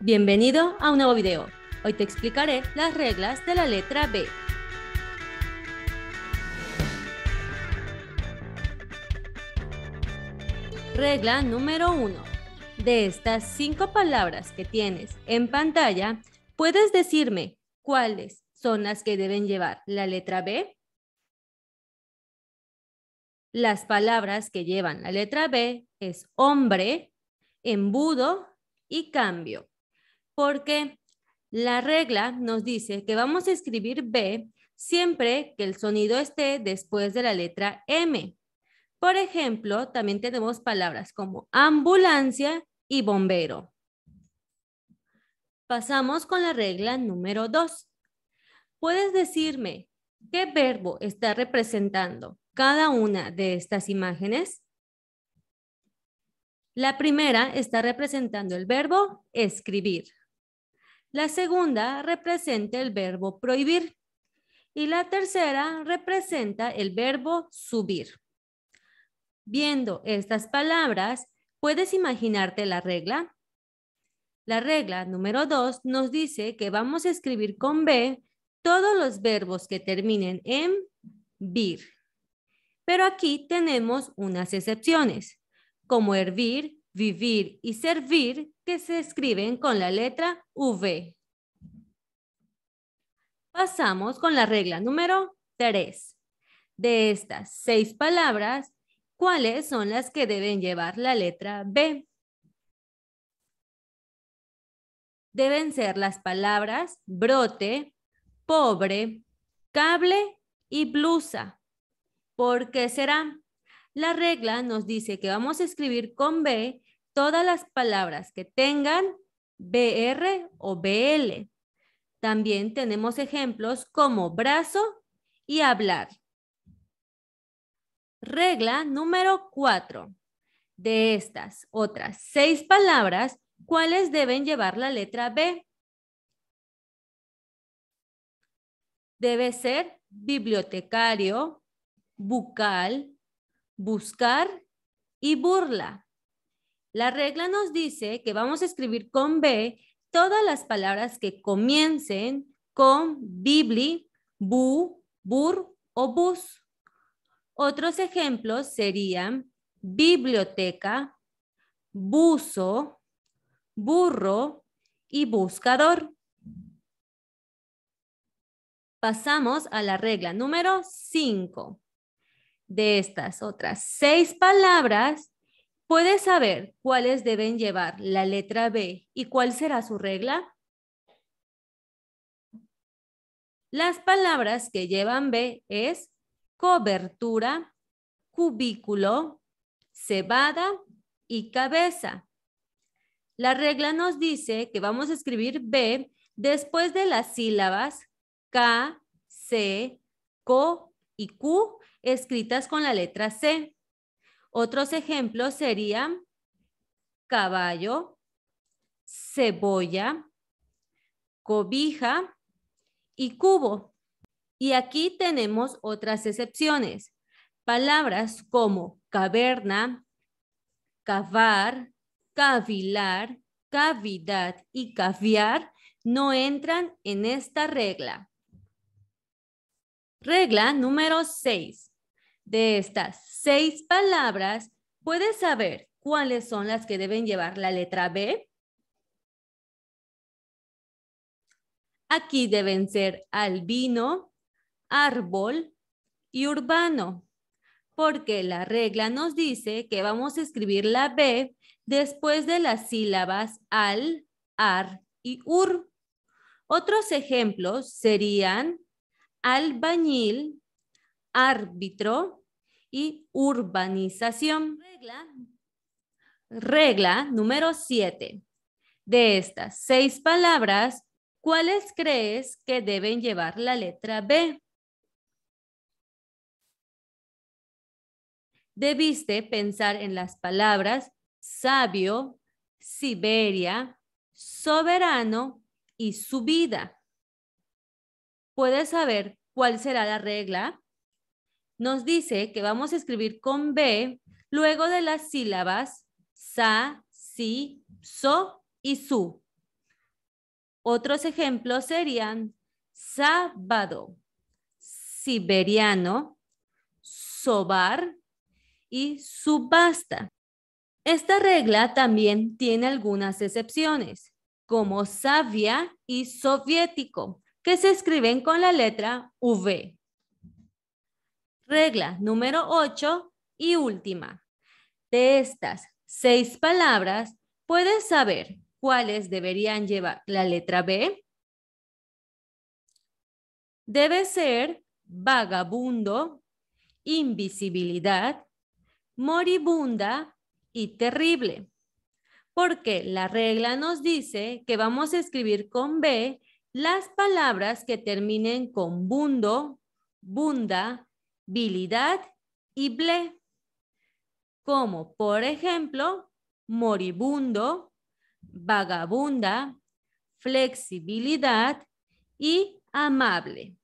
Bienvenido a un nuevo video. Hoy te explicaré las reglas de la letra B. Regla número uno. De estas cinco palabras que tienes en pantalla, ¿puedes decirme cuáles son las que deben llevar la letra B? Las palabras que llevan la letra B es hombre, embudo y cambio porque la regla nos dice que vamos a escribir B siempre que el sonido esté después de la letra M. Por ejemplo, también tenemos palabras como ambulancia y bombero. Pasamos con la regla número 2. ¿Puedes decirme qué verbo está representando cada una de estas imágenes? La primera está representando el verbo escribir. La segunda representa el verbo prohibir. Y la tercera representa el verbo subir. Viendo estas palabras, ¿puedes imaginarte la regla? La regla número 2 nos dice que vamos a escribir con B todos los verbos que terminen en vir. Pero aquí tenemos unas excepciones, como hervir, vivir y servir que se escriben con la letra V. Pasamos con la regla número 3. De estas seis palabras, ¿cuáles son las que deben llevar la letra B? Deben ser las palabras brote, pobre, cable y blusa. ¿Por qué será? La regla nos dice que vamos a escribir con B todas las palabras que tengan BR o BL. También tenemos ejemplos como brazo y hablar. Regla número 4. De estas otras seis palabras, ¿cuáles deben llevar la letra B? Debe ser bibliotecario, bucal, buscar y burla. La regla nos dice que vamos a escribir con B todas las palabras que comiencen con bibli, bu, bur o bus. Otros ejemplos serían biblioteca, buzo, burro y buscador. Pasamos a la regla número 5. De estas otras seis palabras, ¿Puedes saber cuáles deben llevar la letra B y cuál será su regla? Las palabras que llevan B es cobertura, cubículo, cebada y cabeza. La regla nos dice que vamos a escribir B después de las sílabas K, C, CO y Q escritas con la letra C. Otros ejemplos serían caballo, cebolla, cobija y cubo. Y aquí tenemos otras excepciones. Palabras como caverna, cavar, cavilar, cavidad y caviar no entran en esta regla. Regla número 6. De estas seis palabras, ¿puedes saber cuáles son las que deben llevar la letra B? Aquí deben ser albino, árbol y urbano, porque la regla nos dice que vamos a escribir la B después de las sílabas al, ar y ur. Otros ejemplos serían albañil, árbitro, y urbanización. Regla, número 7. De estas seis palabras, ¿cuáles crees que deben llevar la letra B? Debiste pensar en las palabras sabio, Siberia, soberano y subida. ¿Puedes saber cuál será la regla? nos dice que vamos a escribir con B luego de las sílabas sa, si, so y su. Otros ejemplos serían sábado, siberiano, sobar y subasta. Esta regla también tiene algunas excepciones, como savia y soviético, que se escriben con la letra V. Regla número 8 y última. De estas seis palabras, puedes saber cuáles deberían llevar la letra B. Debe ser vagabundo, invisibilidad, moribunda y terrible. Porque la regla nos dice que vamos a escribir con B las palabras que terminen con bundo, bunda, bilidad y ble, como por ejemplo moribundo, vagabunda, flexibilidad y amable.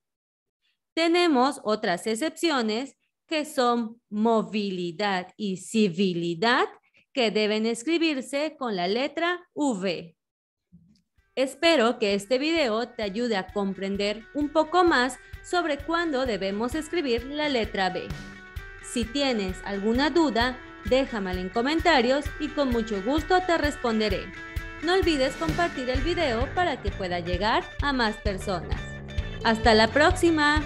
Tenemos otras excepciones que son movilidad y civilidad que deben escribirse con la letra V. Espero que este video te ayude a comprender un poco más sobre cuándo debemos escribir la letra B. Si tienes alguna duda, déjamela en comentarios y con mucho gusto te responderé. No olvides compartir el video para que pueda llegar a más personas. ¡Hasta la próxima!